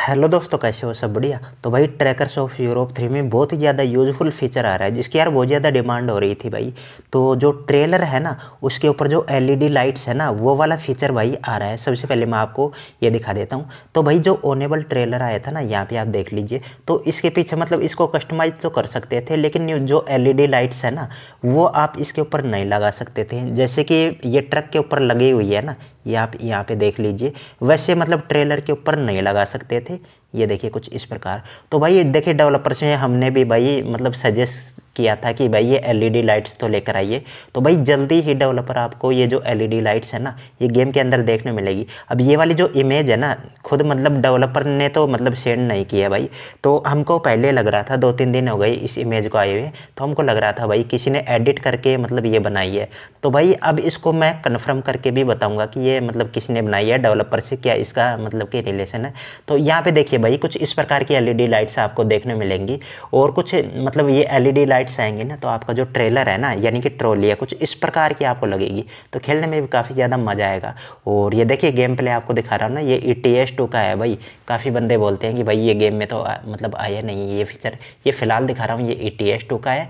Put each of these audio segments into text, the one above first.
hello दोस्तों कैसे हो सब बढ़िया तो भाई ट्रैकर्स ऑफ यूरोप थ्री में बहुत ही ज़्यादा यूजफुल फीचर आ रहा है जिसकी यार बहुत ज़्यादा डिमांड हो रही थी भाई तो जो ट्रेलर है ना उसके ऊपर जो एलईडी लाइट्स e है ना वो वाला फीचर भाई आ रहा है सबसे पहले मैं आपको ये दिखा देता हूँ तो भाई जो ओनेबल ट्रेलर आया था ना यहाँ पर आप देख लीजिए तो इसके पीछे मतलब इसको कस्टमाइज तो कर सकते थे लेकिन जो एल लाइट्स e है ना वो आप इसके ऊपर नहीं लगा सकते थे जैसे कि ये ट्रक के ऊपर लगी हुई है ना ये आप यहाँ पे देख लीजिए वैसे मतलब ट्रेलर के ऊपर नहीं लगा सकते थे ये देखिए कुछ इस प्रकार तो भाई देखिए डेवलपर से हमने भी भाई मतलब सजेस्ट किया था कि भाई ये एलईडी लाइट्स तो लेकर आइए तो भाई जल्दी ही डेवलपर आपको ये जो एलईडी लाइट्स है ना ये गेम के अंदर देखने मिलेगी अब ये वाली जो इमेज है ना खुद मतलब डेवलपर ने तो मतलब सेंड नहीं किया भाई तो हमको पहले लग रहा था दो तीन दिन हो गए इस इमेज को आए हुए तो हमको लग रहा था भाई किसी ने एडिट करके मतलब ये बनाई है तो भाई अब इसको मैं कन्फर्म करके भी बताऊँगा कि ये मतलब किसी ने बनाई है डेवलपर से क्या इसका मतलब कि रिलेशन है तो यहाँ पर देखिए भाई कुछ इस प्रकार की एलईडी लाइट्स e आपको देखने मिलेंगी और कुछ मतलब ये एलईडी लाइट्स e आएंगी ना तो आपका जो ट्रेलर है ना यानी कि ट्रॉली है कुछ इस प्रकार की आपको लगेगी तो खेलने में भी काफ़ी ज़्यादा मज़ा आएगा और ये देखिए गेम प्ले आपको दिखा रहा हूँ ना ये ई टी एस टू का है भाई काफ़ी बंदे बोलते हैं कि भाई ये गेम में तो मतलब आया नहीं ये फीचर ये फ़िलहाल दिखा रहा हूँ ये ई टी एस टू का है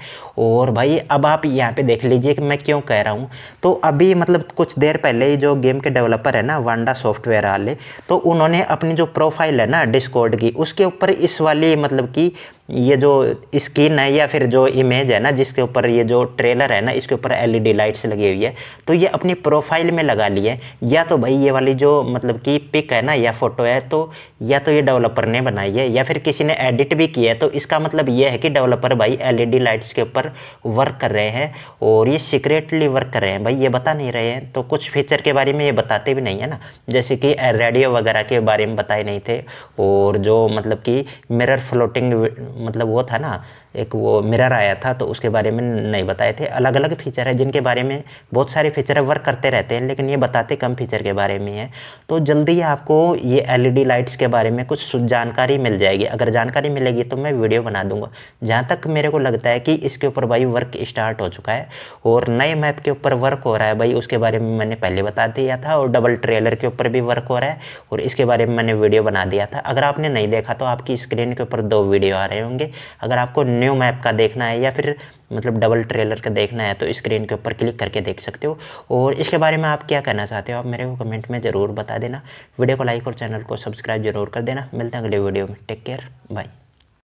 और भाई अब आप यहाँ पर देख लीजिए कि मैं क्यों कह रहा हूँ तो अभी मतलब कुछ देर पहले ही जो गेम के डेवलपर है ना वांडा सॉफ्टवेयर वाले तो उन्होंने अपनी जो प्रोफाइल है ना डिस्को कोड की उसके ऊपर इस वाली मतलब कि ये जो स्क्रीन है या फिर जो इमेज है ना जिसके ऊपर ये जो ट्रेलर है ना इसके ऊपर एलईडी लाइट्स लगी हुई है तो ये अपनी प्रोफाइल में लगा लिए या तो भाई ये वाली जो मतलब कि पिक है ना या फोटो है तो या तो ये डेवलपर ने बनाई है या फिर किसी ने एडिट भी किया है तो इसका मतलब ये है कि डेवलपर भाई एल लाइट्स के ऊपर वर्क कर रहे हैं और ये सीक्रेटली वर्क कर रहे हैं भाई ये बता नहीं रहे हैं तो कुछ फीचर के बारे में ये बताते भी नहीं है ना जैसे कि रेडियो वगैरह के बारे में बताए नहीं थे और जो मतलब कि मिरर फ्लोटिंग मतलब वो था ना एक वो मिरर आया था तो उसके बारे में नहीं बताए थे अलग अलग फीचर है जिनके बारे में बहुत सारे फीचर है वर्क करते रहते हैं लेकिन ये बताते कम फीचर के बारे में है तो जल्दी आपको ये एलईडी लाइट्स के बारे में कुछ जानकारी मिल जाएगी अगर जानकारी मिलेगी तो मैं वीडियो बना दूंगा जहाँ तक मेरे को लगता है कि इसके ऊपर भाई वर्क स्टार्ट हो चुका है और नए मैप के ऊपर वर्क हो रहा है भाई उसके बारे में मैंने पहले बता दिया था और डबल ट्रेलर के ऊपर भी वर्क हो रहा है और इसके बारे में मैंने वीडियो बना दिया था अगर आपने नहीं देखा तो आपकी स्क्रीन के ऊपर दो वीडियो आ रहे हैं होंगे अगर आपको न्यू मैप का देखना है या फिर मतलब डबल ट्रेलर का देखना है तो स्क्रीन के ऊपर क्लिक करके देख सकते हो और इसके बारे में आप क्या कहना चाहते हो आप मेरे को कमेंट में ज़रूर बता देना वीडियो को लाइक और चैनल को सब्सक्राइब जरूर कर देना मिलते हैं अगले वीडियो में टेक केयर बाय